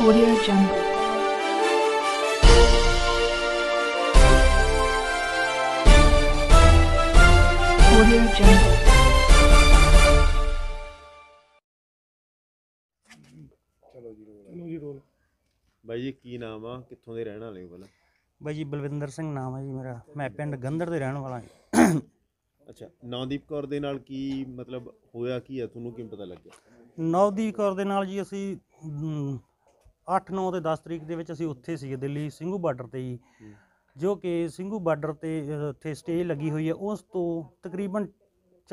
Audio Jungle. Audio Jungle. ਚਲੋ ਜੀ role ਚਲੋ ਜੀ ਰੋਲ ਬਾਈ ਜੀ ਕੀ ਨਾਮ ਆ ਕਿੱਥੋਂ ਦੇ ਰਹਿਣ ਵਾਲੇ ਹੋ ਪਹਿਲਾਂ ਬਾਈ ਜੀ ਬਲਵਿੰਦਰ ਸਿੰਘ ਨਾਮ ਹੈ ਜੀ ਮੇਰਾ ਮੈਂ ਪਿੰਡ ਗੰਦਰ ਦੇ ਰਹਿਣ ਵਾਲਾ ਹਾਂ ਅੱਛਾ ਨੌਦੀਪ ਕੌਰ ਦੇ ਨਾਲ ਕੀ ਮਤਲਬ ਹੋਇਆ ਕੀ ਆ ਤੁਹਾਨੂੰ ਕਿਵੇਂ ਪਤਾ ਲੱਗਿਆ ਨੌਦੀਪ ਕੌਰ ਦੇ ਨਾਲ ਜੀ ਅਸੀਂ 8 9 ਤੇ 10 ਤਰੀਕ ਦੇ ਵਿੱਚ ਅਸੀਂ ਉੱਥੇ ਸੀ ਦਿੱਲੀ ਸਿੰਘੂ ਬਾਰਡਰ ਤੇ ਹੀ ਜੋ ਕਿ ਸਿੰਘੂ ਬਾਰਡਰ ਤੇ ਉੱਥੇ ਸਟੇਜ ਲੱਗੀ ਹੋਈ ਹੈ ਉਸ ਤੋਂ ਤਕਰੀਬਨ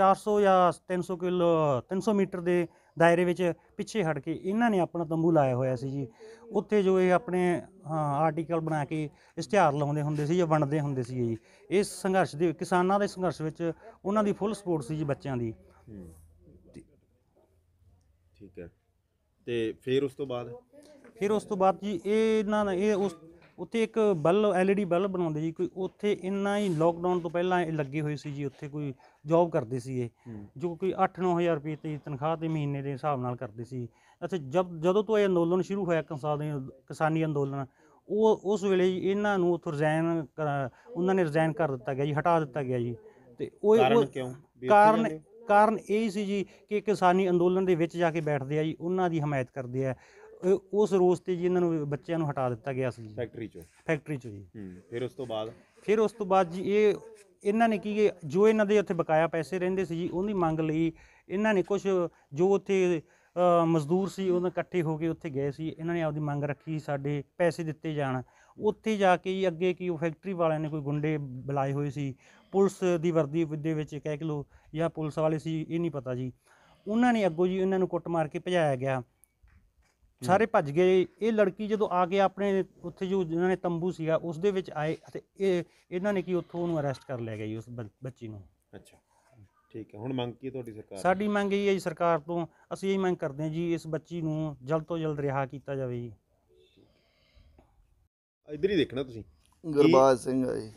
400 ਜਾਂ 300 ਕਿਲੋ 300 ਮੀਟਰ ਦੇ ਦਾਇਰੇ ਵਿੱਚ ਪਿੱਛੇ ਹਟ ਕੇ ਇਹਨਾਂ ਨੇ ਆਪਣਾ ਤੰਬੂ ਲਾਇਆ ਹੋਇਆ ਸੀ ਜੀ ਉੱਥੇ ਜੋ ਇਹ ਆਪਣੇ ਆਰਟੀਕਲ ਬਣਾ ਕੇ ਇਸ਼ਤਿਹਾਰ ਲਾਉਂਦੇ ਹੁੰਦੇ ਸੀ ਜਾਂ ਵੰਡਦੇ ਹੁੰਦੇ ਸੀ ਜੀ ਇਸ ਸੰਘਰਸ਼ ਦੇ ਕਿਸਾਨਾਂ ਦੇ ਸੰਘਰਸ਼ ਵਿੱਚ ਉਹਨਾਂ ਦੀ ਫੁੱਲ ਸਪੋਰਟ ਸੀ ਜੀ ਬੱਚਿਆਂ ਦੀ ਠੀਕ ਹੈ ਤੇ ਫਿਰ ਉਸ ਤੋਂ ਬਾਅਦ ਫਿਰ ਉਸ ਤੋਂ ਬਾਅਦ ਜੀ ਇਹ ਇਹਨਾਂ ਨੇ ਇਹ ਉਸ ਉੱਥੇ ਇੱਕ ਬਲਬ ਐਲਈਡੀ ਬਲਬ ਬਣਾਉਂਦੇ ਜੀ ਕੋਈ ਉੱਥੇ ਇੰਨਾ ਹੀ ਲੋਕਡਾਊਨ ਤੋਂ ਪਹਿਲਾਂ ਇਹ ਹੋਈ ਸੀ ਜੀ ਉੱਥੇ ਕੋਈ ਜੌਬ ਕਰਦੇ ਸੀ ਇਹ ਜੋ ਕੋਈ 8-9000 ਰੁਪਏ ਤੇ ਤਨਖਾਹ ਤੇ ਮਹੀਨੇ ਦੇ ਹਿਸਾਬ ਨਾਲ ਕਰਦੇ ਸੀ ਅੱਛਾ ਜਦ ਜਦੋਂ ਤੋਂ ਇਹ ਅੰਦੋਲਨ ਸ਼ੁਰੂ ਹੋਇਆ ਕਿਸਾਨੀ ਕਿਸਾਨੀ ਅੰਦੋਲਨ ਉਹ ਉਸ ਵੇਲੇ ਇਹਨਾਂ ਨੂੰ ਉੱਥੋਂ ਰਿਜ਼ਾਈਨ ਉਹਨਾਂ ਨੇ ਰਿਜ਼ਾਈਨ ਕਰ ਦਿੱਤਾ ਗਿਆ ਜੀ ਹਟਾ ਦਿੱਤਾ ਗਿਆ ਜੀ ਤੇ ਉਹ ਕਾਰਨ ਕਿਉਂ ਕਾਰਨ ਕਾਰਨ ਇਹ ਸੀ ਜੀ ਕਿ ਕਿਸਾਨੀ ਅੰਦੋਲਨ ਦੇ ਵਿੱਚ ਜਾ ਕੇ ਬੈਠਦੇ ਆ ਜੀ ਉਹਨਾਂ ਦੀ ਹਮਾਇਤ ਕਰਦੇ ਆ ਉਸ ਰੋਸ ਤੇ ਜੀ ਇਹਨਾਂ ਨੂੰ ਬੱਚਿਆਂ ਨੂੰ ਹਟਾ ਦਿੱਤਾ ਗਿਆ ਸੀ ਫੈਕਟਰੀ ਚੋਂ ਫੈਕਟਰੀ ਚੋਂ ਜੀ ਫਿਰ ਉਸ ਤੋਂ ਬਾਅਦ ਫਿਰ ਉਸ ਤੋਂ ਬਾਅਦ ਜੀ ਇਹ ਇਹਨਾਂ ਨੇ ਕੀ ਕਿ ਜੋ ਇਹਨਾਂ ਦੇ ਉੱਥੇ ਬਕਾਇਆ ਪੈਸੇ ਰਹਿੰਦੇ ਸੀ ਜੀ ਉਹਦੀ ਮੰਗ ਲਈ ਇਹਨਾਂ ਨੇ ਕੁਝ ਜੋ ਉੱਥੇ ਮਜ਼ਦੂਰ ਸੀ ਉਹਨਾਂ ਇਕੱਠੇ ਹੋ ਕੇ ਉੱਥੇ ਗਏ ਸੀ ਇਹਨਾਂ ਨੇ ਆਪਦੀ ਮੰਗ ਰੱਖੀ ਸਾਡੇ ਪੈਸੇ ਦਿੱਤੇ ਜਾਣ ਉੱਥੇ ਜਾ ਕੇ ਜੀ ਅੱਗੇ ਕੀ ਉਹ ਫੈਕਟਰੀ ਵਾਲਿਆਂ ਨੇ ਕੋਈ ਗੁੰਡੇ ਬੁਲਾਏ ਹੋਏ ਸੀ ਪੁਲਿਸ ਦੀ ਵਰਦੀ ਦੇ ਵਿੱਚ ਕਹਿ ਕਿ ਲੋ ਜਾਂ ਪੁਲਿਸ ਵਾਲੇ ਸੀ ਇਹ ਨਹੀਂ ਪਤਾ ਜੀ ਉਹਨਾਂ ਨੇ ਅੱਗੋਂ ਜੀ ਇਹਨਾਂ ਨੂੰ ਕੁੱਟ ਮਾਰ ਕੇ ਭਜਾਇਆ ਗਿਆ ਸਾਰੇ ਭੱਜ ਗਏ ਇਹ ਲੜਕੀ ਜਦੋਂ ਆ ਕੇ ਆਪਣੇ ਉੱਥੇ ਜੋ ਜਿਨ੍ਹਾਂ ਨੇ ਤੰਬੂ ਸੀਗਾ ਉਸ ਦੇ ਵਿੱਚ ਆਏ ਅਤੇ ਇਹ ਇਹਨਾਂ ਨੇ ਕੀ ਉੱਥੋਂ ਉਹਨੂੰ ਅਰੈਸਟ ਕਰ ਲਿਆ ਗਈ ਉਸ ਬੱਚੀ ਨੂੰ ਅੱਛਾ ਠੀਕ ਹੈ ਹੁਣ ਮੰਗ ਕੀ ਹੈ ਤੁਹਾਡੀ ਸਰਕਾਰ ਦੀ? ਸਾਡੀ ਮੰਗ ਇਹ ਹੈ ਜੀ ਸਰਕਾਰ ਤੋਂ ਅਸੀਂ ਇਹ ਮੰਗ ਕਰਦੇ ਹਾਂ ਜੀ ਇਸ ਬੱਚੀ ਨੂੰ ਜਲਦ ਤੋਂ ਜਲਦ ਰਿਹਾ ਕੀਤਾ ਜਾਵੇ ਜੀ ਇਧਰ ਹੀ ਦੇਖਣਾ ਤੁਸੀਂ ਗੁਰਬਾਜ ਸਿੰਘ ਆਏ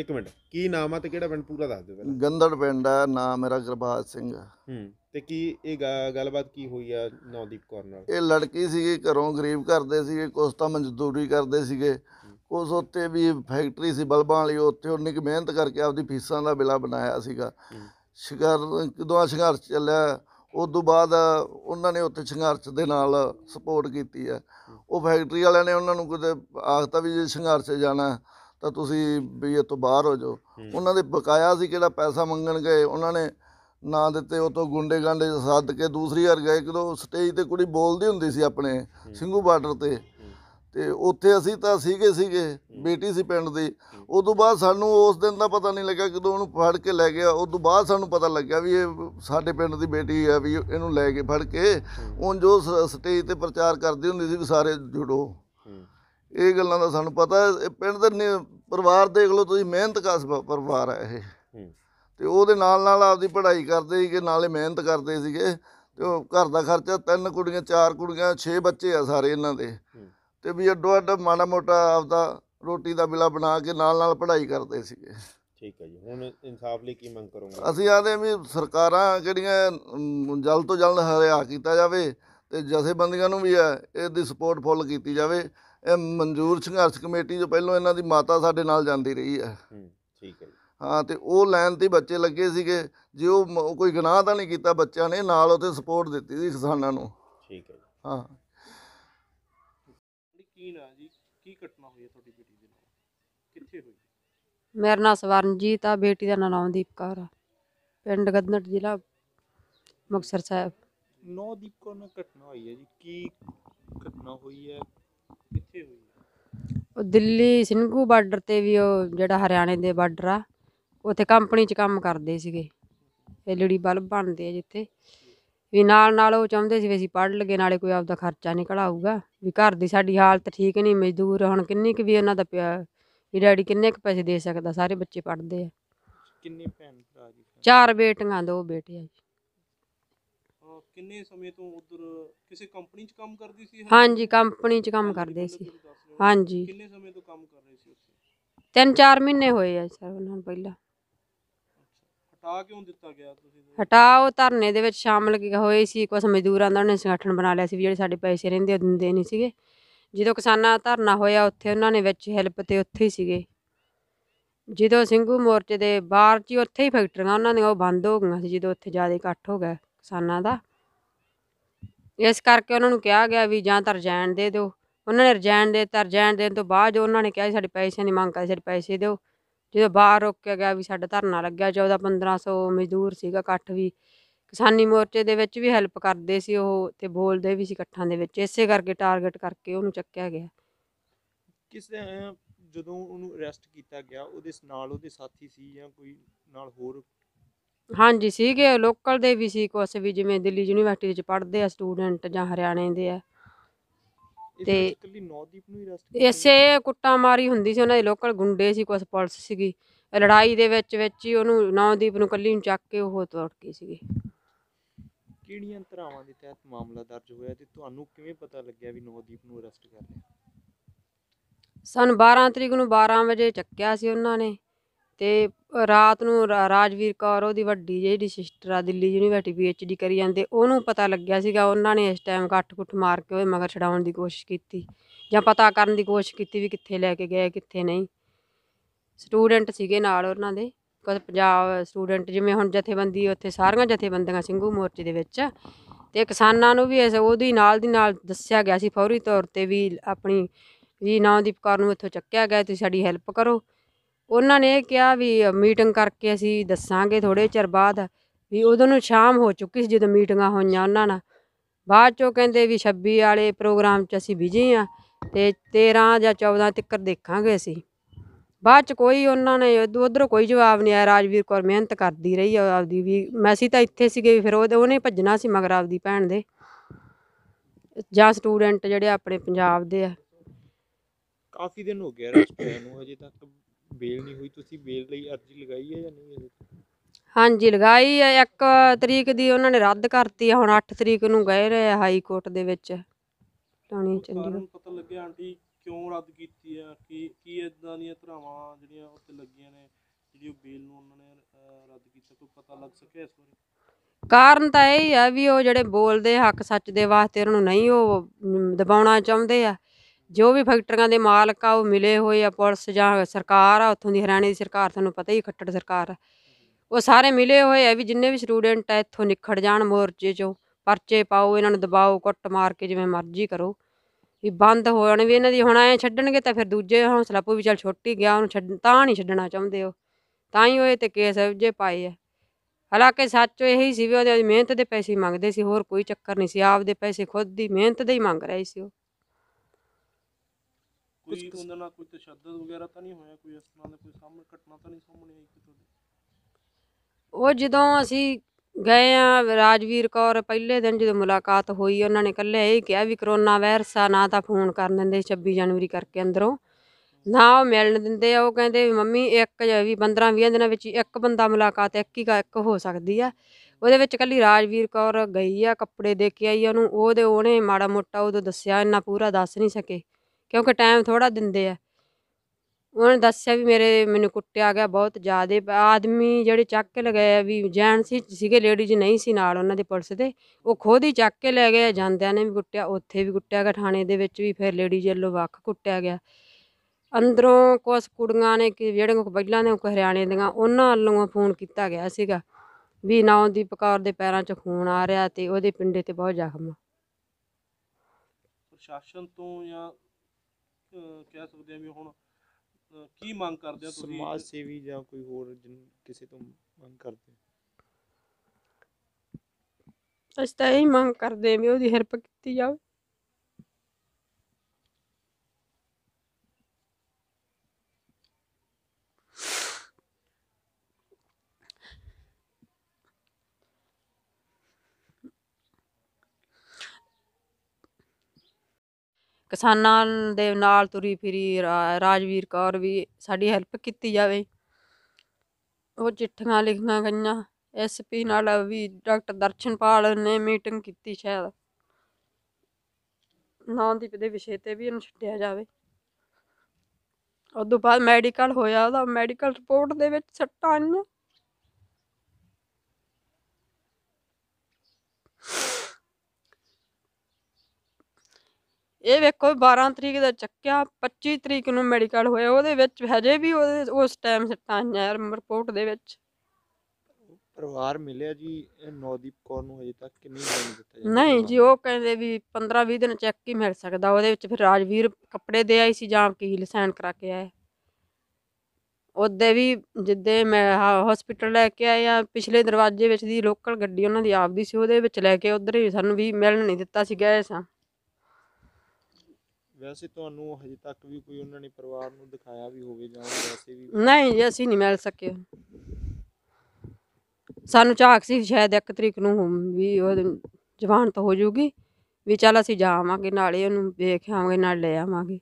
ਇੱਕ ਮਿੰਟ ਕੀ ਨਾਮ ਆ ਤੇ ਕਿਹੜਾ ਪਿੰਡ ਪੂਰਾ ਦੱਸ ਦਿਓ ਪਹਿਲਾਂ ਗੰਦੜ ਪਿੰਡ ਆ ਨਾਮ ਮੇਰਾ ਗਰਬਾਜ ਸਿੰਘ ਹੂੰ ਤੇ ਕੀ ਇਹ ਗੱਲਬਾਤ ਕੀ ਹੋਈ ਆ ਨੌਦੀਪ ਕੌਰ ਨਾਲ ਇਹ ਲੜਕੀ ਸੀਗੀ ਘਰੋਂ ਗਰੀਬ ਕਰਦੇ ਸੀਗੇ ਕੁਛ ਤਾਂ ਮਜ਼ਦੂਰੀ ਕਰਦੇ ਸੀਗੇ ਉਸ ਉੱਤੇ ਵੀ ਫੈਕਟਰੀ ਸੀ ਬਲਬਾਂ ਵਾਲੀ ਉੱਥੇ ਉਹਨੇ ਕਿ ਮਿਹਨਤ ਕਰਕੇ ਆਪਦੀ ਫੀਸਾਂ ਦਾ ਬਿਲਾ ਬਣਾਇਆ ਸੀਗਾ ਸ਼ਿਕਾਰ ਕਿਦੋਂ ਸ਼ਿਕਾਰ ਚੱਲਿਆ ਉਸ ਤੋਂ ਬਾਅਦ ਉਹਨਾਂ ਨੇ ਉੱਥੇ ਸੰਘਰਸ਼ ਦੇ ਨਾਲ ਸਪੋਰਟ ਕੀਤੀ ਹੈ ਉਹ ਫੈਕਟਰੀ ਵਾਲਿਆਂ ਨੇ ਉਹਨਾਂ ਨੂੰ ਕਿਤੇ ਆਖਤਾ ਵੀ ਜੇ ਸੰਘਰਸ਼ 'ਚ ਜਾਣਾ ਤਾਂ ਤੁਸੀਂ ਵੀ ਇਹ ਤੋਂ ਬਾਹਰ ਹੋ ਜਾਓ ਉਹਨਾਂ ਦੇ ਬਕਾਇਆ ਸੀ ਕਿਹੜਾ ਪੈਸਾ ਮੰਗਣ ਗਏ ਉਹਨਾਂ ਨੇ ਨਾ ਦਿੱਤੇ ਉਹ ਤੋਂ ਗੁੰਡੇ ਗਾਂਡੇ ਸੱਦ ਕੇ ਦੂਸਰੀ ਵਾਰ ਗਏ ਕਿਦੋਂ ਸਟੇਜ ਤੇ ਕੁੜੀ ਬੋਲਦੀ ਹੁੰਦੀ ਸੀ ਆਪਣੇ ਸਿੰਘੂ ਬਾਰਡਰ ਤੇ ਤੇ ਉੱਥੇ ਅਸੀਂ ਤਾਂ ਸੀਗੇ ਸੀਗੇ ਬੇਟੀ ਸੀ ਪਿੰਡ ਦੀ ਉਸ ਤੋਂ ਬਾਅਦ ਸਾਨੂੰ ਉਸ ਦਿਨ ਦਾ ਪਤਾ ਨਹੀਂ ਲੱਗਾ ਕਿਦੋਂ ਉਹਨੂੰ ਫੜ ਕੇ ਲੈ ਗਿਆ ਉਸ ਤੋਂ ਬਾਅਦ ਸਾਨੂੰ ਪਤਾ ਲੱਗਿਆ ਵੀ ਇਹ ਸਾਡੇ ਪਿੰਡ ਦੀ ਬੇਟੀ ਹੈ ਵੀ ਇਹਨੂੰ ਲੈ ਕੇ ਫੜ ਕੇ ਉਹ ਜੋ ਸਟੇਜ ਤੇ ਪ੍ਰਚਾਰ ਕਰਦੀ ਹੁੰਦੀ ਸੀ ਵੀ ਸਾਰੇ ਜੁੜੋ ਇਹ ਗੱਲਾਂ ਦਾ ਸਾਨੂੰ ਪਤਾ ਇਹ ਪਿੰਡ ਦੇ ਪਰਿਵਾਰ ਦੇਖ ਲਓ ਤੁਸੀਂ ਮਿਹਨਤ ਕਸਬਾ ਪਰਿਵਾਰ ਹੈ ਇਹ ਤੇ ਉਹਦੇ ਨਾਲ ਨਾਲ ਆਪਦੀ ਪੜ੍ਹਾਈ ਕਰਦੇ ਸੀਗੇ ਨਾਲੇ ਮਿਹਨਤ ਕਰਦੇ ਸੀਗੇ ਤੇ ਉਹ ਘਰ ਦਾ ਖਰਚਾ ਤਿੰਨ ਕੁੜੀਆਂ ਚਾਰ ਕੁੜੀਆਂ ਛੇ ਬੱਚੇ ਆ ਸਾਰੇ ਇਹਨਾਂ ਦੇ ਤੇ ਵੀ ਅੱਡੋ ਅੱਡ ਮਾੜਾ ਮੋਟਾ ਆਪਦਾ ਰੋਟੀ ਦਾ ਬਿਲਾ ਬਣਾ ਕੇ ਨਾਲ ਨਾਲ ਪੜ੍ਹਾਈ ਕਰਦੇ ਸੀਗੇ ਠੀਕ ਹੈ ਜੀ ਹੁਣ ਇਨਸਾਫ ਲਈ ਕੀ ਮੰਗ ਕਰੋਗੇ ਅਸੀਂ ਆਦੇ ਵੀ ਸਰਕਾਰਾਂ ਜਿਹੜੀਆਂ ਜਲ ਤੋਂ ਜਲ ਹਰਿਆ ਕੀਤਾ ਜਾਵੇ ਤੇ ਜਥੇਬੰਦੀਆਂ ਨੂੰ ਵੀ ਇਹਦੀ ਸਪੋਰਟ ਫੁੱਲ ਕੀਤੀ ਜਾਵੇ ਇਹ ਮਨਜ਼ੂਰ ਸੰਘਰਸ਼ ਕਮੇਟੀ ਜੋ ਪਹਿਲਾਂ ਇਹਨਾਂ ਦੀ ਮਾਤਾ ਸਾਡੇ ਨਾਲ ਜਾਂਦੀ ਰਹੀ ਹੈ ਠੀਕ ਹੈ ਹਾਂ ਤੇ ਉਹ ਲਾਈਨ ਤੇ ਬੱਚੇ ਲੱਗੇ ਸੀਗੇ ਜੇ ਉਹ ਕੋਈ ਗੁਨਾਹ ਤਾਂ ਨਹੀਂ ਕੀਤਾ ਬੱਚਿਆਂ ਨੇ ਨਾਲ ਉਹਤੇ ਸਪੋਰਟ ਦਿੱਤੀ ਸੀ ਕਿਸਾਨਾਂ ਨੂੰ ਠੀਕ ਹੈ ਹਾਂ ਕੀ ਨਾ ਜੀ ਕੀ ਘਟਨਾ ਹੋਈ ਤੁਹਾਡੀ ਬੇਟੀ ਦੇ ਨਾਲ ਕਿੱਥੇ ਹੋਈ ਮੇਰਾ ਨਾਮ ਸਵਰਨਜੀਤ ਆ ਬੇਟੀ ਦਾ ਨਾਮ ਨਵਦੀਪ ਕੌਰ ਆ ਪਿੰਡ ਗਦਨਟ ਜ਼ਿਲ੍ਹਾ ਮਕਸਰ ਸਾਹਿਬ ਨੋ ਕੌਰ ਨਾਲ ਘਟਨਾ ਹੋਈ ਹੈ ਜੀ ਕੀ ਘਟਨਾ ਹੋਈ ਹੈ ਕਿੱਥੇ ਹੋਈ ਉਹ ਦਿੱਲੀ ਸਿੰਘੂ ਬਾਰਡਰ ਤੇ ਵੀ ਉਹ ਜਿਹੜਾ ਹਰਿਆਣੇ ਦੇ ਬਾਰਡਰ ਆ ਉੱਥੇ ਕੰਪਨੀ 'ਚ ਕੰਮ ਕਰਦੇ ਸੀਗੇ ਲੜੀ ਬਲਬ ਬਣਦੇ ਆ ਜਿੱਥੇ ਵੀ ਨਾਲ ਨਾਲ ਉਹ ਚਾਹੁੰਦੇ ਸੀ ਵੀ ਅਸੀਂ ਪੜ੍ਹ ਲਗੇ ਨਾਲੇ ਕੋਈ ਆਪਦਾ ਖਰਚਾ ਨਿਕਲ ਆਊਗਾ ਵੀ ਘਰ ਦੀ ਸਾਡੀ ਹਾਲਤ ਠੀਕ ਨਹੀਂ ਮਜ਼ਦੂਰ ਹੁਣ ਕਿੰਨੀ ਕੁ ਵੀ ਉਹਨਾਂ ਦਾ ਪਿਆ ਵੀ ਡੈਡੀ ਕਿੰਨੇ ਕੁ ਪੈਸੇ ਦੇ ਸਕਦਾ ਸਾਰੇ ਬੱਚੇ ਪੜ੍ਹਦੇ ਆ ਕਿੰਨੇ ਭੈਣ ਭਰਾ ਜੀ ਚਾਰ ਬੇਟੀਆਂ ਦੋ ਬੇਟੇ ਆ ਜੀ ਕਿੰਨੇ ਸਮੇਂ ਤੋਂ ਉਧਰ ਕਿਸੇ ਕੰਪਨੀ 'ਚ ਕੰਮ ਕਰਦੀ ਸੀ ਹਾਂਜੀ ਕੰਪਨੀ 'ਚ ਕੰਮ ਕਰਦੇ ਸੀ ਹਾਂਜੀ ਕਿੰਨੇ ਸਮੇਂ ਤੋਂ ਕੰਮ ਕਰ ਰਹੇ ਸੀ ਉੱਥੇ ਤਿੰਨ ਚਾਰ ਮਹੀਨੇ ਹੋਏ ਆ ਸਰ ਉਹਨਾਂ ਨੂੰ ਪਹਿਲਾਂ ਹਟਾ ਕਿਉਂ ਦਿੱਤਾ ਗਿਆ ਤੁਸੀਂ ਹਟਾਓ ਧਰਨੇ ਦੇ ਵਿੱਚ ਸ਼ਾਮਲ ਕੀ- ਹੋਏ ਸੀ ਕੁਝ ਮਜ਼ਦੂਰਾਂ ਦਾ ਉਹਨੇ ਸੰਗਠਨ ਬਣਾ ਲਿਆ ਸੀ ਵੀ ਜਿਹੜੇ ਸਾਡੇ ਪੈਸੇ ਰਹਿੰਦੇ ਉਹ ਦਿੰਦੇ ਨਹੀਂ ਸੀਗੇ ਜਦੋਂ ਕਿਸਾਨਾਂ ਦਾ ਧਰਨਾ ਹੋਇਆ ਉੱਥੇ ਉਹਨਾਂ ਨੇ ਵਿੱਚ ਹੈਲਪ ਤੇ ਉੱਥੇ ਹੀ ਸੀਗੇ ਜਦੋਂ ਸਿੰਘੂ ਮੋਰਚੇ ਦੇ ਬਾਹਰ ਚ ਉੱਥੇ ਹੀ ਫੈਕਟਰੀਆਂ ਉਹਨਾਂ ਦੀਆਂ ਉਹ ਬੰਦ ਹੋ ਗਈਆਂ ਸੀ ਜਦੋਂ ਉੱਥੇ ਜ਼ਿਆਦਾ ਇਕੱਠ ਹੋ ਗਿਆ ਕਿਸਾਨਾਂ ਦਾ ਇਸ ਕਰਕੇ ਉਹਨਾਂ ਨੂੰ ਕਿਹਾ ਗਿਆ ਵੀ ਜਾਂ ਤਾਂ ਰਜਾਇਣ ਦੇ ਦਿਓ ਉਹਨਾਂ ਨੇ ਰਜਾਇਣ ਦੇ ਦਿੱਤਾ ਰਜਾਇਣ ਦੇਣ ਤੋਂ ਬਾਅਦ ਜੋ ਉਹਨਾਂ ਨੇ ਕਿਹਾ ਸਾਡੇ ਪੈਸੇ ਨਹੀਂ ਮੰਗ ਕਰਦੇ ਸਾਡੇ ਪੈਸੇ ਦਿਓ ਜਦੋਂ ਬਾਹਰ ਰੋਕਿਆ ਗਿਆ ਵੀ ਸਾਡਾ ਧਰਨਾ ਲੱਗਿਆ 14 1500 ਮਜ਼ਦੂਰ ਸੀਗਾ ਇਕੱਠ ਵੀ ਕਿਸਾਨੀ ਮੋਰਚੇ ਦੇ ਵਿੱਚ ਵੀ ਹੈਲਪ ਕਰਦੇ ਸੀ ਉਹ ਤੇ ਬੋਲਦੇ ਵੀ ਸੀ ਇਕੱਠਾਂ ਦੇ ਵਿੱਚ ਇਸੇ ਕਰਕੇ ਟਾਰਗੇਟ ਕਰਕੇ ਉਹਨੂੰ ਚੱਕਿਆ ਗਿਆ ਕਿਸ ਜਦੋਂ ਉਹਨੂੰ ਅਰੈਸਟ ਕੀਤਾ ਗਿਆ ਉਹਦੇ ਨਾਲ ਉਹਦੇ ਸਾਥੀ ਸੀ ਜਾਂ ਕੋਈ ਨਾਲ ਹੋਰ ਹਾਂਜੀ ਸੀਗੇ ਲੋਕਲ ਦੇ ਵੀ ਸੀ ਕੁਛ ਵੀ ਜਿਵੇਂ ਦਿੱਲੀ ਯੂਨੀਵਰਸਿਟੀ ਵਿੱਚ ਪੜ੍ਹਦੇ ਆ ਸਟੂਡੈਂਟ ਜਾਂ ਹਰਿਆਣੇ ਦੇ ਆ ਤੇ ਇਸੇ ਕੁੱਟਾ ਨੌਦੀਪ ਨੂੰ ਹੁੰਦੀ ਸੀ ਉਹਨਾਂ ਦੇ ਲੋਕਲ ਗੁੰਡੇ ਸੀ ਕੁਛ ਪੁਲਿਸ ਸੀਗੀ ਲੜਾਈ ਦੇ ਵਿੱਚ ਵਿੱਚ ਹੀ ਉਹਨੂੰ ਨੌਦੀਪ ਨੂੰ ਕੱਲੀ ਨੂੰ ਚੱਕ ਕੇ ਉਹ ਤੋੜ ਕੇ ਸੀਗੀ ਕਿਹੜੀਆਂ ਤਰਾਵਾਂ ਦੇ ਤਹਿਤ ਮਾਮਲਾ ਦਰਜ ਹੋਇਆ ਤੇ ਤੁਹਾਨੂੰ ਕਿਵੇਂ ਪਤਾ ਲੱਗਿਆ ਵੀ ਨੌਦੀਪ ਨੂੰ ਅਰੈਸਟ ਕਰ ਲਿਆ ਸਨ 12 ਤਰੀਕ ਨੂੰ 12 ਵਜੇ ਚੱਕਿਆ ਸੀ ਉਹਨਾਂ ਨੇ ਤੇ ਰਾਤ ਨੂੰ ਰਾਜਵੀਰ ਕੌਰ ਉਹਦੀ ਵੱਡੀ ਜਿਹੜੀ ਸਿਸਟਰ ਆ ਦਿੱਲੀ ਯੂਨੀਵਰਸਿਟੀ ਪੀਐਚਡੀ ਕਰੀ ਜਾਂਦੇ ਉਹਨੂੰ ਪਤਾ ਲੱਗਿਆ ਸੀਗਾ ਉਹਨਾਂ ਨੇ ਇਸ ਟਾਈਮ ਕੱਟ ਘੁੱਟ ਮਾਰ ਕੇ ਉਹ ਮਗਰ ਛਡਾਉਣ ਦੀ ਕੋਸ਼ਿਸ਼ ਕੀਤੀ ਜਾਂ ਪਤਾ ਕਰਨ ਦੀ ਕੋਸ਼ਿਸ਼ ਕੀਤੀ ਵੀ ਕਿੱਥੇ ਲੈ ਕੇ ਗਏ ਕਿੱਥੇ ਨਹੀਂ ਸਟੂਡੈਂਟ ਸੀਗੇ ਨਾਲ ਉਹਨਾਂ ਦੇ ਕਦ ਪੰਜਾਬ ਸਟੂਡੈਂਟ ਜਿਵੇਂ ਹੁਣ ਜਥੇਬੰਦੀ ਉੱਥੇ ਸਾਰੀਆਂ ਜਥੇਬੰਦੀਆਂ ਸਿੰਘੂ ਮੋਰਚੇ ਦੇ ਵਿੱਚ ਤੇ ਕਿਸਾਨਾਂ ਨੂੰ ਵੀ ਇਸ ਉਹਦੀ ਨਾਲ ਦੀ ਨਾਲ ਦੱਸਿਆ ਗਿਆ ਸੀ ਫੌਰੀ ਤੌਰ ਤੇ ਵੀ ਆਪਣੀ ਵੀ ਨੌਦੀਪ ਕੌਰ ਨੂੰ ਇੱਥੋਂ ਚੱਕਿਆ ਗਿਆ ਤੁਸੀਂ ਸਾਡੀ ਹੈਲਪ ਕਰੋ ਉਹਨਾਂ ਨੇ ਕਿਹਾ ਵੀ ਮੀਟਿੰਗ ਕਰਕੇ ਅਸੀਂ ਦੱਸਾਂਗੇ ਥੋੜੇ ਚਿਰ ਬਾਅਦ ਵੀ ਉਦੋਂ ਨੂੰ ਸ਼ਾਮ ਹੋ ਚੁੱਕੀ ਸੀ ਜਦੋਂ ਮੀਟਿੰਗਾਂ ਹੋਈਆਂ ਉਹਨਾਂ ਨਾਲ ਬਾਅਦ ਚੋਂ ਕਹਿੰਦੇ ਵੀ 26 ਵਾਲੇ ਪ੍ਰੋਗਰਾਮ 'ਚ ਅਸੀਂ ਬਿਜੀ ਆ ਤੇ 13 ਜਾਂ 14 ਤੱਕ ਦੇਖਾਂਗੇ ਅਸੀਂ ਬਾਅਦ 'ਚ ਕੋਈ ਉਹਨਾਂ ਨੇ ਉਧਰੋਂ ਕੋਈ ਜਵਾਬ ਨਹੀਂ ਆਇਆ ਰਾਜਵੀਰ ਕੌਰ ਮਿਹਨਤ ਕਰਦੀ ਰਹੀ ਆ ਆਪਦੀ ਵੀ ਮੈਂ ਸੀ ਤਾਂ ਇੱਥੇ ਸੀਗੇ ਫਿਰ ਉਹਨੇ ਭੱਜਣਾ ਸੀ ਮਗਰ ਆਪਦੀ ਭੈਣ ਦੇ ਜਾਂ ਸਟੂਡੈਂਟ ਜਿਹੜੇ ਆਪਣੇ ਪੰਜਾਬ ਦੇ ਆ ਕਾਫੀ ਦਿਨ ਹੋ ਗਿਆ ਰਾਸ਼ਟਰੀਆ ਨੂੰ ਹਜੇ ਤੱਕ ਬੇਲ ਨਹੀਂ ਹੋਈ ਤੁਸੀਂ ਬੇਲ ਲਈ ਅਰਜ਼ੀ ਲਗਾਈ ਹੈ ਜਾਂ ਨਹੀਂ ਹਜੇ ਹਾਂਜੀ ਲਗਾਈ ਹੈ 1 ਤਰੀਕ ਦੀ ਉਹਨਾਂ ਨੇ ਰੱਦ ਕਰਤੀ ਹੈ ਹੁਣ 8 ਤਰੀਕ ਨੂੰ ਗਏ ਰਹੇ ਹਾਈ ਕੋਰਟ ਦੇ ਵਿੱਚ ਟਾਣੀ ਚੰਡੀਗੜ੍ਹ ਨੂੰ ਪਤਾ ਲੱਗਿਆ ਆਂਟੀ ਕਿਉਂ ਰੱਦ ਕੀਤੀ ਆ ਕੀ ਕੀ ਇਦਾਂ ਦੀਆਂ ਧਰਾਵਾਂ ਜਿਹੜੀਆਂ ਉੱਤੇ ਲੱਗੀਆਂ ਨੇ ਜਿਹੜੀ ਉਹ ਬੇਲ ਨੂੰ ਉਹਨਾਂ ਨੇ ਰੱਦ ਕੀਤਾ ਕੋਈ ਪਤਾ ਲੱਗ ਸਕਿਆ ਇਸ ਬਾਰੇ ਕਾਰਨ ਤਾਂ ਇਹ ਹੀ ਆ ਵੀ ਉਹ ਜਿਹੜੇ ਬੋਲਦੇ ਹੱਕ ਸੱਚ ਦੇ ਵਾਸਤੇ ਉਹਨਾਂ ਨੂੰ ਨਹੀਂ ਉਹ ਦਬਾਉਣਾ ਚਾਹੁੰਦੇ ਆ ਜੋ ਵੀ ਫੈਕਟਰੀਆਂ ਦੇ ਮਾਲਕ ਆ ਉਹ ਮਿਲੇ ਹੋਏ ਆ ਪੁਲਿਸ ਜਾਂ ਸਰਕਾਰ ਆ ਉੱਥੋਂ ਦੀ ਹਰਿਆਣੇ ਦੀ ਸਰਕਾਰ ਤੁਹਾਨੂੰ ਪਤਾ ਹੀ ਖੱਟੜ ਸਰਕਾਰ ਆ ਉਹ ਸਾਰੇ ਮਿਲੇ ਹੋਏ ਆ ਵੀ ਜਿੰਨੇ ਵੀ ਸਟੂਡੈਂਟ ਆ ਇੱਥੋਂ ਨਿਖੜ ਜਾਣ ਮੋਰਚੇ 'ਚੋਂ ਪਰਚੇ ਪਾਓ ਇਹਨਾਂ ਨੂੰ ਦਬਾਓ ਕੁੱਟ ਮਾਰ ਕੇ ਜਿਵੇਂ ਮਰਜ਼ੀ ਕਰੋ ਵੀ ਬੰਦ ਹੋ ਜਾਣ ਵੀ ਇਹਨਾਂ ਦੀ ਹੁਣ ਐ ਛੱਡਣਗੇ ਤਾਂ ਫਿਰ ਦੂਜੇ ਹੌਸਲਾ ਪੂ ਵੀ ਚੱਲ ਛੋਟੀ ਗਿਆ ਉਹਨੂੰ ਛੱਡ ਤਾਂ ਨਹੀਂ ਛੱਡਣਾ ਚਾਹੁੰਦੇ ਉਹ ਤਾਂ ਹੀ ਹੋਏ ਤੇ ਕੇਸ ਜੇ ਪਾਏ ਆ ਹਾਲਾਂਕਿ ਸੱਚ ਇਹੀ ਸੀ ਵੀ ਉਹਦੇ ਮਿਹਨਤ ਦੇ ਪੈਸੇ ਮੰਗਦੇ ਸੀ ਹੋਰ ਕੋਈ ਚੱਕਰ ਨਹੀਂ ਸੀ ਆਪਦੇ ਪੈਸੇ ਖੁਦ ਦੀ ਮਿਹਨਤ ਦੇ ਹੀ ਮੰਗ ਰਹੇ ਸੀ ਉਹ ਕੁਝ ਉਹਨਾਂ ਨਾਲ ਕੋਈ ਤਸ਼ੱਦਦ ਵਗੈਰਾ ਤਾਂ ਨਹੀਂ ਹੋਇਆ ਕੋਈ ਇਸ ਤਰ੍ਹਾਂ ਦਾ ਕੋਈ ਸਾਹਮਣੇ ਘਟਨਾ ਤਾਂ ਨਹੀਂ ਸਾਹਮਣੇ ਆਈ ਕਿਤੇ ਦੀ ਉਹ ਜਦੋਂ ਅਸੀਂ ਗਏ ਆ ਰਾਜਵੀਰ ਕੌਰ ਪਹਿਲੇ ਦਿਨ ਜਦੋਂ ਮੁਲਾਕਾਤ ਹੋਈ ਉਹਨਾਂ ਨੇ ਕੱਲੇ ਇਹ ਕਿਹਾ ਵੀ ਕਰੋਨਾ ਵਾਇਰਸ ਆ ਨਾ ਤਾਂ ਫੋਨ ਕਰਨ ਦਿੰਦੇ 26 ਜਨਵਰੀ ਕਰਕੇ ਅੰਦਰੋਂ ਨਾ ਉਹ ਮਿਲਣ ਦਿੰਦੇ ਆ ਉਹ ਕਹਿੰਦੇ ਮੰਮੀ ਇੱਕ ਜਾਂ ਵੀ 15 20 ਦਿਨਾਂ ਵਿੱਚ ਇੱਕ ਬੰਦਾ ਮੁਲਾਕਾਤ ਇੱਕ ਹੀ ਇੱਕ ਹੋ ਸਕਦੀ ਆ ਉਹਦੇ ਵਿੱਚ ਕੱਲੀ ਰਾਜਵੀਰ ਕੌਰ ਗਈ ਆ ਕੱਪੜੇ ਦੇ ਕੇ ਆਈ ਉਹਨੂੰ ਉਹਦੇ ਉਹਨੇ ਮਾੜਾ ਮੋਟਾ ਉਹਦੋਂ ਦੱਸਿਆ ਇੰਨਾ ਪੂਰਾ ਦੱਸ ਨਹੀਂ ਸਕੇ ਕਿਉਂਕਿ ਟਾਈਮ ਥੋੜਾ ਦਿੰਦੇ ਆ ਉਹਨਾਂ ਨੇ ਦੱਸਿਆ ਵੀ ਮੇਰੇ ਮੈਨੂੰ ਕੁੱਟਿਆ ਗਿਆ ਬਹੁਤ ਜ਼ਿਆਦੇ ਆਦਮੀ ਜਿਹੜੇ ਚੱਕ ਕੇ ਲਗਾਏ ਆ ਵੀ ਜੈਨ ਸੀ ਸੀਗੇ ਲੇਡੀਜ਼ ਨਹੀਂ ਸੀ ਨਾਲ ਉਹਨਾਂ ਦੇ ਪੁਲਿਸ ਦੇ ਉਹ ਖੁਦ ਹੀ ਚੱਕ ਕੇ ਲੈ ਗਏ ਜਾਂਦਿਆਂ ਨੇ ਵੀ ਕੁੱਟਿਆ ਉੱਥੇ ਵੀ ਕੁੱਟਿਆ ਗਿਆ ਥਾਣੇ ਦੇ ਵਿੱਚ ਵੀ ਫਿਰ ਲੇਡੀਜ਼ ਵੱਲੋਂ ਵੱਖ ਕੁੱਟਿਆ ਗਿਆ ਅੰਦਰੋਂ ਕੁਝ ਕੁੜੀਆਂ ਨੇ ਕਿ ਜਿਹੜੀਆਂ ਕੋ ਪਹਿਲਾਂ ਨੇ ਕੋ ਹਰਿਆਣੇ ਦੀਆਂ ਉਹਨਾਂ ਵੱਲੋਂ ਫੋਨ ਕੀਤਾ ਗਿਆ ਸੀਗਾ ਵੀ ਨੌਦੀਪ ਕੌਰ ਦੇ ਪੈਰਾਂ 'ਚ ਖੂਨ ਆ ਰਿਹਾ ਤੇ ਉਹਦੇ ਪਿੰਡੇ ਤੇ ਬਹੁਤ ਜ਼ਖਮ ਪ੍ਰਸ਼ਾਸਨ ਤੋਂ ਜਾਂ ਕਹਿ ਸਕਦੇ ਆ ਵੀ ਹੁਣ ਕੀ ਮੰਗ ਕਰਦੇ ਆ ਤੁਸੀਂ ਸਮਾਜ ਸੇਵੀ ਜਾਂ ਕੋਈ ਹੋਰ ਕਿਸੇ ਤੋਂ ਮੰਗ ਕਰਦੇ ਅਸਤਾਈ ਮੰਗ ਕਰਦੇ ਵੀ ਉਹਦੀ ਹਰਪ ਕੀਤੀ ਜਾਵੇ ਕਿਸਾਨਾਂ ਦੇ ਨਾਲ ਤੁਰੀ ਫਿਰੀ ਰਾਜਵੀਰ ਕੌਰ ਵੀ ਸਾਡੀ ਹੈਲਪ ਕੀਤੀ ਜਾਵੇ ਉਹ ਚਿੱਠੀਆਂ ਲਿਖੀਆਂ ਗਈਆਂ ਐਸਪੀ ਨਾਲ ਵੀ ਡਾਕਟਰ ਦਰਸ਼ਨਪਾਲ ਨੇ ਮੀਟਿੰਗ ਕੀਤੀ ਸ਼ਾਇਦ ਨੌਦੀਪ ਦੇ ਵਿਸ਼ੇ ਤੇ ਵੀ ਇਹਨੂੰ ਛੱਡਿਆ ਜਾਵੇ ਉਦੋਂ ਬਾਅਦ ਮੈਡੀਕਲ ਹੋਇਆ ਉਹਦਾ ਮੈਡੀਕਲ ਰਿਪੋਰਟ ਦੇ ਵਿੱਚ ਸੱਟਾਂ ਨੇ ਇਹ ਵੇਖੋ 12 ਤਰੀਕ ਦਾ ਚੱਕਿਆ 25 ਤਰੀਕ ਨੂੰ ਮੈਡੀਕਲ ਹੋਇਆ ਉਹਦੇ ਵਿੱਚ ਹਜੇ ਵੀ ਉਹਦੇ ਉਸ ਟਾਈਮ ਸੱਟਾਂ ਆਈਆਂ ਯਾਰ ਰਿਪੋਰਟ ਦੇ ਵਿੱਚ ਪਰਿਵਾਰ ਮਿਲਿਆ ਜੀ ਨੌਦੀਪ ਕੌਰ ਨੂੰ ਹਜੇ ਤੱਕ ਕਿੰਨੀ ਦਿਨ ਦਿੱਤਾ ਜਾਂਦਾ ਨਹੀਂ ਜੀ ਉਹ ਕਹਿੰਦੇ ਵੀ 15 20 ਦਿਨ ਚੈੱਕ ਹੀ ਮਿਲ ਸਕਦਾ ਉਹਦੇ ਵਿੱਚ ਫਿਰ ਰਾਜਵੀਰ ਕੱਪੜੇ ਦੇ ਆਈ ਸੀ ਜਾਂ ਕੀ ਸਾਈਨ ਕਰਾ ਕੇ ਆਏ ਉਹਦੇ ਵੀ ਜਿੱਦੇ ਮੈਂ ਹਸਪੀਟਲ ਲੈ ਕੇ ਆਇਆ ਪਿਛਲੇ ਦਰਵਾਜ਼ੇ ਵਿੱਚ ਦੀ ਲੋਕਲ ਗੱਡੀ ਉਹਨਾਂ ਦੀ ਆਪਦੀ ਸੀ ਉਹਦੇ ਵਿੱਚ ਲੈ ਕੇ ਉਧਰ ਹੀ ਸਾਨੂੰ ਵੀ ਮਿਲਣ ਨਹੀਂ ਦਿੱਤਾ ਸੀ ਗਏ ਸਾਂ ਵੈਸੇ ਤੁਹਾਨੂੰ ਹਜੇ ਤੱਕ ਵੀ ਕੋਈ ਉਹਨਾਂ ਨੇ ਪਰਿਵਾਰ ਨੂੰ ਦਿਖਾਇਆ ਵੀ ਹੋਵੇ ਜਾਂ ਵੈਸੇ ਵੀ ਨਹੀਂ ਜੀ ਅਸੀਂ ਨਹੀਂ ਮਿਲ ਸਕੇ ਸਾਨੂੰ ਝਾਕ ਸੀ ਸ਼ਾਇਦ ਇੱਕ ਤਰੀਕ ਨੂੰ ਵੀ ਉਹ ਜਵਾਨ ਤਾਂ ਹੋ ਜੂਗੀ ਵੀ ਚੱਲ ਅਸੀਂ ਜਾਵਾਂਗੇ ਨਾਲੇ ਉਹਨੂੰ ਵੇਖ ਆਵਾਂਗੇ ਨਾਲ ਲੈ ਆਵਾਂਗੇ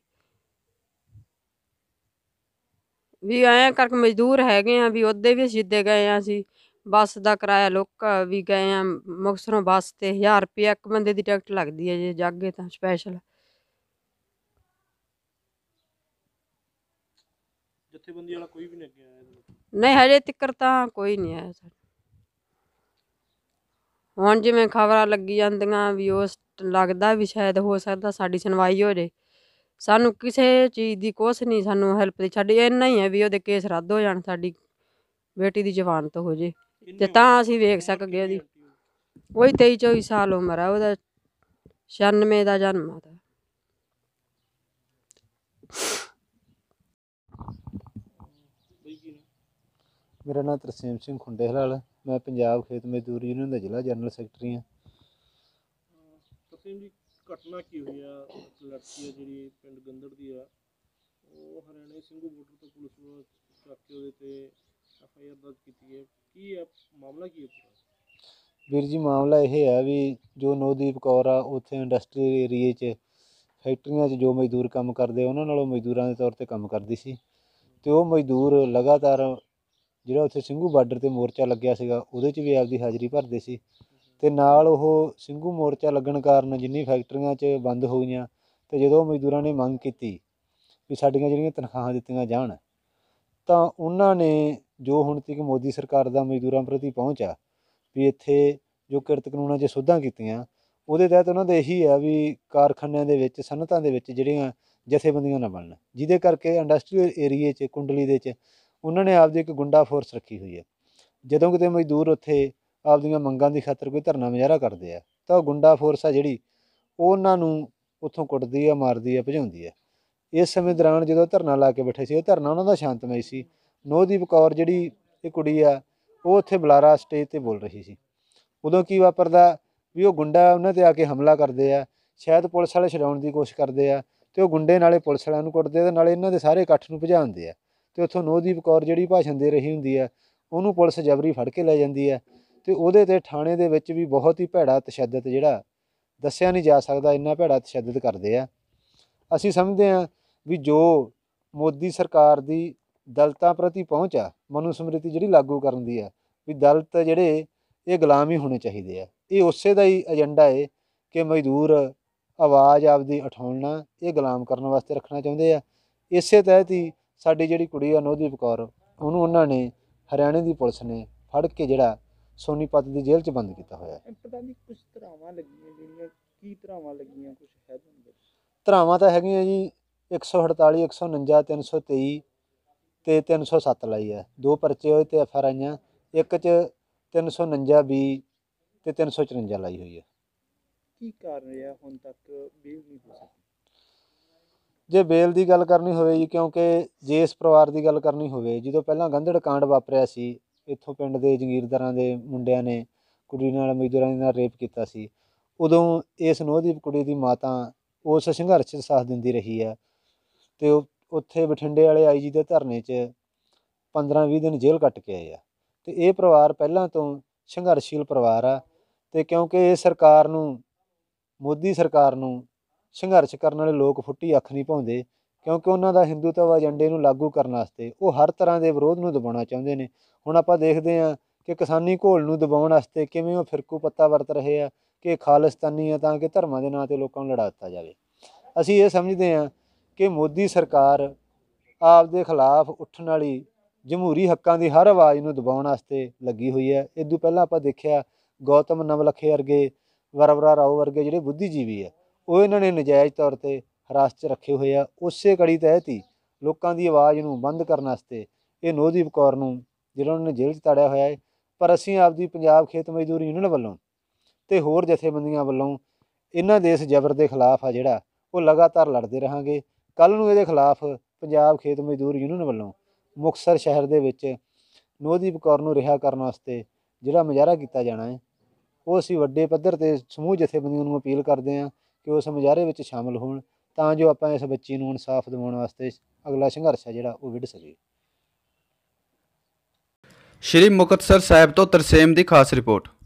ਵੀ ਆਏ ਕਰਕੇ ਮਜ਼ਦੂਰ ਹੈਗੇ ਆ ਵੀ ਉਹਦੇ ਵੀ ਜਿੱਦੇ ਗਏ ਆ ਅਸੀਂ ਬੱਸ ਦਾ ਕਿਰਾਇਆ ਲੋਕ ਵੀ ਗਏ ਆ ਮੁਕਸਰੋਂ ਬੱਸ ਤੇ 1000 ਰੁਪਏ ਇੱਕ ਬੰਦੇ ਦੀ ਟਿਕਟ ਲੱਗਦੀ ਹੈ ਜੇ ਜਾਗੇ ਤਾਂ ਸਪੈਸ਼ਲ ਜਥੇਬੰਦੀ ਵਾਲਾ ਕੋਈ ਵੀ ਨਹੀਂ ਅੱਗੇ ਆਇਆ ਨਹੀਂ ਹਜੇ ਤੱਕ ਤਾਂ ਕੋਈ ਨਹੀਂ ਆਇਆ ਸਰ ਹੁਣ ਜਿਵੇਂ ਖਬਰਾਂ ਲੱਗੀ ਜਾਂਦੀਆਂ ਵੀ ਉਸ ਲੱਗਦਾ ਵੀ ਸ਼ਾਇਦ ਹੋ ਸਕਦਾ ਸਾਡੀ ਸੁਣਵਾਈ ਹੋ ਜੇ ਸਾਨੂੰ ਕਿਸੇ ਚੀਜ਼ ਦੀ ਕੋਸ ਨਹੀਂ ਸਾਨੂੰ ਹੈਲਪ ਦੀ ਸਾਡੀ ਇੰਨਾ ਹੀ ਹੈ ਵੀ ਉਹਦੇ ਕੇਸ ਰੱਦ ਹੋ ਜਾਣ ਸਾਡੀ ਬੇਟੀ ਦੀ ਤੋਂ ਹੋ ਜੇ ਤੇ ਤਾਂ ਅਸੀਂ ਵੇਖ ਸਕਗੇ ਉਹਦੀ ਉਹ 23 24 ਸਾਲ ਉਮਰ ਆ ਉਹਦਾ 96 ਦਾ ਜਨਮ ਆ ਮੇਰਾ ਨਾਮ ਤਰਸੇਮ ਸਿੰਘ ਖੁੰਡੇਹਲਾਲ ਮੈਂ ਪੰਜਾਬ ਖੇਤ ਮਜ਼ਦੂਰ ਯੂਨੀਅਨ ਦਾ ਜ਼ਿਲ੍ਹਾ ਜਨਰਲ ਸੈਕਟਰੀ ਹਾਂ ਤਸੀਮ ਜੀ ਘਟਨਾ ਕੀ ਹੋਈ ਆ ਲੜਕੀ ਆ ਜਿਹੜੀ ਪਿੰਡ ਗੰਦੜ ਦੀ ਆ ਉਹ ਹਰਿਆਣਾ ਸਿੰਘੂ ਬਾਰਡਰ ਤੋਂ ਪੁਲਿਸ ਨੂੰ ਚੱਕ ਕੇ ਉਹਦੇ ਤੇ ਐਫ ਆਈ ਆਰ ਦਰਜ ਕੀਤੀ ਹੈ ਕੀ ਆ ਮਾਮਲਾ ਕੀ ਹੈ ਵੀਰ ਜੀ ਮਾਮਲਾ ਇਹ ਹੈ ਵੀ ਜੋ ਨੋਦੀਪ ਕੌਰ ਆ ਉੱਥੇ ਇੰਡਸਟਰੀ ਏਰੀਏ 'ਚ ਫੈਕਟਰੀਆਂ 'ਚ ਜੋ ਮਜ਼ਦੂਰ ਕੰਮ ਕਰਦੇ ਉਹਨਾਂ ਨਾਲੋਂ ਮਜ਼ਦੂਰਾਂ ਦੇ ਤੌਰ ਤੇ ਕੰਮ ਕਰਦੀ ਸੀ ਤੇ ਉਹ ਮਜ਼ਦੂਰ ਲਗਾਤਾਰ ਜਿਹੜਾ ਉੱਥੇ ਸਿੰਘੂ ਬਾਰਡਰ ਤੇ ਮੋਰਚਾ ਲੱਗਿਆ ਸੀਗਾ ਉਹਦੇ 'ਚ ਵੀ ਆਪਦੀ ਹਾਜ਼ਰੀ ਭਰਦੇ ਸੀ ਤੇ ਨਾਲ ਉਹ ਸਿੰਘੂ ਮੋਰਚਾ ਲੱਗਣ ਕਾਰਨ ਜਿੰਨੀ ਫੈਕਟਰੀਆਂ 'ਚ ਬੰਦ ਹੋ ਗਈਆਂ ਤੇ ਜਦੋਂ ਮਜ਼ਦੂਰਾਂ ਨੇ ਮੰਗ ਕੀਤੀ ਵੀ ਸਾਡੀਆਂ ਜਿਹੜੀਆਂ ਤਨਖਾਹਾਂ ਦਿੱਤੀਆਂ ਜਾਣ ਤਾਂ ਉਹਨਾਂ ਨੇ ਜੋ ਹੁਣ ਤੱਕ ਮੋਦੀ ਸਰਕਾਰ ਦਾ ਮਜ਼ਦੂਰਾਂ ਪ੍ਰਤੀ ਪਹੁੰਚ ਆ ਵੀ ਇੱਥੇ ਜੋ ਕਿਰਤ ਕਾਨੂੰਨਾਂ 'ਚ ਸੋਧਾਂ ਕੀਤੀਆਂ ਉਹਦੇ ਤਹਿਤ ਉਹਨਾਂ ਦਾ ਇਹੀ ਆ ਵੀ ਕਾਰਖਾਨਿਆਂ ਦੇ ਵਿੱਚ ਸਨਤਾਂ ਦੇ ਵਿੱਚ ਜਿਹੜੀਆਂ ਜਥੇਬੰਦੀਆਂ ਨਾ ਬਣਨ ਜਿਹਦੇ ਕਰਕੇ ਇੰਡਸਟਰੀਅਲ ਏਰੀਏ 'ਚ ਕੁੰਡਲੀ ਦੇ 'ਚ ਉਹਨਾਂ ਨੇ ਆਪਦੀ ਇੱਕ ਗੁੰਡਾ ਫੋਰਸ ਰੱਖੀ ਹੋਈ ਹੈ ਜਦੋਂ ਕਿਤੇ ਮਜ਼ਦੂਰ ਉੱਥੇ ਆਪਦੀਆਂ ਮੰਗਾਂ ਦੀ ਖਾਤਰ ਕੋਈ ਧਰਨਾ ਮਜ਼ਾਰਾ ਕਰਦੇ ਆ ਤਾਂ ਉਹ ਗੁੰਡਾ ਫੋਰਸ ਆ ਜਿਹੜੀ ਉਹਨਾਂ ਨੂੰ ਉੱਥੋਂ ਕੁੱਟਦੀ ਆ ਮਾਰਦੀ ਆ ਭਜਾਉਂਦੀ ਆ ਇਸ ਸਮੇਂ ਦੌਰਾਨ ਜਦੋਂ ਧਰਨਾ ਲਾ ਕੇ ਬੈਠੇ ਸੀ ਉਹ ਧਰਨਾ ਉਹਨਾਂ ਦਾ ਸ਼ਾਂਤਮਈ ਸੀ ਨੋਦੀਪ ਕੌਰ ਜਿਹੜੀ ਇਹ ਕੁੜੀ ਆ ਉਹ ਉੱਥੇ ਬੁਲਾਰਾ ਸਟੇਜ ਤੇ ਬੋਲ ਰਹੀ ਸੀ ਉਦੋਂ ਕੀ ਵਾਪਰਦਾ ਵੀ ਉਹ ਗੁੰਡਾ ਉਹਨਾਂ ਤੇ ਆ ਕੇ ਹਮਲਾ ਕਰਦੇ ਆ ਸ਼ਾਇਦ ਪੁਲਿਸ ਵਾਲੇ ਛਡਾਉਣ ਦੀ ਕੋਸ਼ਿਸ਼ ਕਰਦੇ ਆ ਤੇ ਉਹ ਗੁੰਡੇ ਨਾਲੇ ਪੁਲਿਸ ਵਾਲਿਆਂ ਨੂੰ ਕੁੱਟਦੇ ਤੇ ਨਾਲੇ ਇਹਨਾਂ ਦੇ ਸਾਰੇ ਇਕੱਠ ਨੂੰ ਭਜਾਉਂਦੇ ਆ ਤੇ ਉੱਥੋਂ ਨੋਦੀਪ ਕੌਰ ਜਿਹੜੀ ਭਾਸ਼ਣ ਦੇ ਰਹੀ ਹੁੰਦੀ ਹੈ ਉਹਨੂੰ ਪੁਲਿਸ ਜਬਰੀ ਫੜ ਕੇ ਲੈ ਜਾਂਦੀ ਹੈ ਤੇ ਉਹਦੇ ਤੇ ਥਾਣੇ ਦੇ ਵਿੱਚ ਵੀ ਬਹੁਤ ਹੀ ਭੈੜਾ ਤਸ਼ੱਦਦ ਜਿਹੜਾ ਦੱਸਿਆ ਨਹੀਂ ਜਾ ਸਕਦਾ ਇੰਨਾ ਭੈੜਾ ਤਸ਼ੱਦਦ ਕਰਦੇ ਆ ਅਸੀਂ ਸਮਝਦੇ ਆ ਵੀ ਜੋ ਮੋਦੀ ਸਰਕਾਰ ਦੀ ਦਲਤਾਂ ਪ੍ਰਤੀ ਪਹੁੰਚ ਆ ਮਨੂ ਸਮ੍ਰਿਤੀ ਜਿਹੜੀ ਲਾਗੂ ਕਰਨ ਦੀ ਆ ਵੀ ਦਲਤ ਜਿਹੜੇ ਇਹ ਗੁਲਾਮ ਹੀ ਹੋਣੇ ਚਾਹੀਦੇ ਆ ਇਹ ਉਸੇ ਦਾ ਹੀ ਏਜੰਡਾ ਏ ਕਿ ਮਜ਼ਦੂਰ ਆਵਾਜ਼ ਆਪਦੀ ਉਠਾਉਣਾ ਇਹ ਗੁਲਾਮ ਕਰਨ ਵਾਸਤੇ ਰੱਖਣਾ ਚਾਹੁੰਦੇ ਆ ਇਸੇ ਤਹਿਤ ਹੀ ਸਾਡੀ ਜਿਹੜੀ ਕੁੜੀ ਆ ਨੋਦੀਪ ਕੌਰ ਉਹਨੂੰ ਉਹਨਾਂ ਨੇ ਹਰਿਆਣੇ ਦੀ ਪੁਲਿਸ ਨੇ ਫੜ ਕੇ ਜਿਹੜਾ ਸੋਨੀਪਤ ਦੀ ਜੇਲ੍ਹ 'ਚ ਬੰਦ ਕੀਤਾ ਹੋਇਆ ਹੈ ਪਤਾ ਨਹੀਂ ਕੁਝ ਤਰਾਵਾਂ ਲੱਗੀਆਂ ਜਿਹੜੀਆਂ ਕੀ ਤਰਾਵਾਂ ਲੱਗੀਆਂ ਕੁਝ ਹੈ ਬੰਦੇ ਤਰਾਵਾਂ ਤਾਂ ਹੈਗੀਆਂ ਜੀ 148 149 323 ਤੇ 307 ਲਈ ਹੈ ਦੋ ਪਰਚੇ ਹੋਏ ਤੇ ਐਫ ਆਰ ਆਈਆਂ ਇੱਕ 'ਚ 349 ਬੀ ਤੇ 354 ਲਈ ਹੋਈ ਹੈ ਕੀ ਕਾਰਨ ਰਿਹਾ ਹੁਣ ਤੱਕ ਬੇਲ ਨਹੀਂ ਹੋ ਸਕੀ ਜੇ ਬੇਲ ਦੀ ਗੱਲ ਕਰਨੀ ਹੋਵੇ ਜੀ ਕਿਉਂਕਿ ਜੇ ਇਸ ਪਰਿਵਾਰ ਦੀ ਗੱਲ ਕਰਨੀ ਹੋਵੇ ਜਦੋਂ ਪਹਿਲਾਂ ਗੰਧੜ ਕਾਂਡ ਵਾਪਰਿਆ ਸੀ ਇੱਥੋਂ ਪਿੰਡ ਦੇ ਜ਼ਗੀਰਦਾਰਾਂ ਦੇ ਮੁੰਡਿਆਂ ਨੇ ਕੁੜੀ ਨਾਲ ਮਜ਼ਦੂਰਾਂ ਨਾਲ ਰੇਪ ਕੀਤਾ ਸੀ ਉਦੋਂ ਇਸ ਨੋਹਦੀਪ ਕੁੜੀ ਦੀ ਮਾਤਾ ਉਸ ਸੰਘਰਸ਼ 'ਚ ਸਾਥ ਦਿੰਦੀ ਰਹੀ ਹੈ ਤੇ ਉੱਥੇ ਬਠਿੰਡੇ ਵਾਲੇ ਆਈਜੀ ਦੇ ਧਰਨੇ 'ਚ 15-20 ਦਿਨ ਜੇਲ੍ਹ ਕੱਟ ਕੇ ਆਏ ਆ ਤੇ ਇਹ ਪਰਿਵਾਰ ਪਹਿਲਾਂ ਤੋਂ ਸੰਘਰਸ਼ੀਲ ਪਰਿਵਾਰ ਆ ਤੇ ਕਿਉਂਕਿ ਇਹ ਸਰਕਾਰ ਨੂੰ ਮੋਦੀ ਸਰਕਾਰ ਨੂੰ ਸੰਘਰਸ਼ ਕਰਨ ਵਾਲੇ ਲੋਕ ਫੁੱਟੀ ਅੱਖ ਨਹੀਂ ਪਾਉਂਦੇ ਕਿਉਂਕਿ ਉਹਨਾਂ ਦਾ ਹਿੰਦੂਤਵ ਏਜੰਡੇ ਨੂੰ ਲਾਗੂ ਕਰਨ ਵਾਸਤੇ ਉਹ ਹਰ ਤਰ੍ਹਾਂ ਦੇ ਵਿਰੋਧ ਨੂੰ ਦਬਾਉਣਾ ਚਾਹੁੰਦੇ ਨੇ ਹੁਣ ਆਪਾਂ ਦੇਖਦੇ ਹਾਂ ਕਿ ਕਿਸਾਨੀ ਘੋਲ ਨੂੰ ਦਬਾਉਣ ਵਾਸਤੇ ਕਿਵੇਂ ਉਹ ਫਿਰਕੂ ਪੱਤਾ ਵਰਤ ਰਹੇ ਆ ਕਿ ਖਾਲਿਸਤਾਨੀ ਆ ਤਾਂ ਕਿ ਧਰਮਾਂ ਦੇ ਨਾਂ ਤੇ ਲੋਕਾਂ ਨੂੰ ਲੜਾ ਦਿੱਤਾ ਜਾਵੇ ਅਸੀਂ ਇਹ ਸਮਝਦੇ ਹਾਂ ਕਿ ਮੋਦੀ ਸਰਕਾਰ ਆਪ ਦੇ ਖਿਲਾਫ ਉੱਠਣ ਵਾਲੀ ਜਮਹੂਰੀ ਹੱਕਾਂ ਦੀ ਹਰ ਆਵਾਜ਼ ਨੂੰ ਦਬਾਉਣ ਵਾਸਤੇ ਲੱਗੀ ਹੋਈ ਹੈ ਇਸ ਤੋਂ ਪਹਿਲਾਂ ਆਪਾਂ ਦੇਖਿਆ ਗੌਤਮ ਨਵਲਖੇ ਵਰਗੇ ਵਰਵਰਾ ਰਾਓ ਵਰਗੇ ਜਿਹੜੇ ਬੁੱਧੀਜੀਵੀ ਆ ਉਹ ਇਹਨਾਂ ਨੇ ਨਜਾਇਜ਼ ਤੌਰ ਤੇ ਹਰਾਸ 'ਚ ਰੱਖੇ ਹੋਏ ਆ ਉਸੇ ਕੜੀ ਤਹਿਤ ਹੀ ਲੋਕਾਂ ਦੀ ਆਵਾਜ਼ ਨੂੰ ਬੰਦ ਕਰਨ ਵਾਸਤੇ ਇਹ ਨੋਦੀਪ ਕੌਰ ਨੂੰ ਜਿਹੜਾ ਉਹਨਾਂ ਨੇ ਜੇਲ੍ਹ 'ਚ ਤਾੜਿਆ ਹੋਇਆ ਹੈ ਪਰ ਅਸੀਂ ਆਪਦੀ ਪੰਜਾਬ ਖੇਤ ਮਜ਼ਦੂਰ ਯੂਨੀਅਨ ਵੱਲੋਂ ਤੇ ਹੋਰ ਜਥੇਬੰਦੀਆਂ ਵੱਲੋਂ ਇਹਨਾਂ ਦੇ ਇਸ ਜ਼ਬਰ ਦੇ ਖਿਲਾਫ ਆ ਜਿਹੜਾ ਉਹ ਲਗਾਤਾਰ ਲੜਦੇ ਰਹਾਂਗੇ ਕੱਲ ਨੂੰ ਇਹਦੇ ਖਿਲਾਫ ਪੰਜਾਬ ਖੇਤ ਮਜ਼ਦੂਰ ਯੂਨੀਅਨ ਵੱਲੋਂ ਮੁਕਸਰ ਸ਼ਹਿਰ ਦੇ ਵਿੱਚ ਨੋਦੀਪ ਕੌਰ ਨੂੰ ਰਿਹਾ ਕਰਨ ਵਾਸਤੇ ਜਿਹੜਾ ਮੁਜ਼ਾਹਰਾ ਕੀਤਾ ਜਾਣਾ ਹੈ ਉਹ ਅਸੀਂ ਵੱਡੇ ਪੱਧਰ ਤੇ ਸਮੂਹ ਜਥੇਬੰਦੀਆਂ ਨੂੰ ਅਪੀਲ ਕਰਦੇ ਹਾਂ ਕਿ ਉਸ ਸਮਝਾਰੇ ਵਿੱਚ ਸ਼ਾਮਲ ਹੋਣ ਤਾਂ ਜੋ ਆਪਾਂ ਇਸ ਬੱਚੀ ਨੂੰ ਇਨਸਾਫ ਦਿਵਾਉਣ ਵਾਸਤੇ ਅਗਲਾ ਸੰਘਰਸ਼ ਹੈ ਜਿਹੜਾ ਉਹ ਵਿੱਢ ਸਕੀਏ ਸ਼੍ਰੀ ਮੁਕਤਸਰ ਸਾਹਿਬ ਤੋਂ ਤਰਸੇਮ ਦੀ ਖਾਸ ਰਿਪੋਰਟ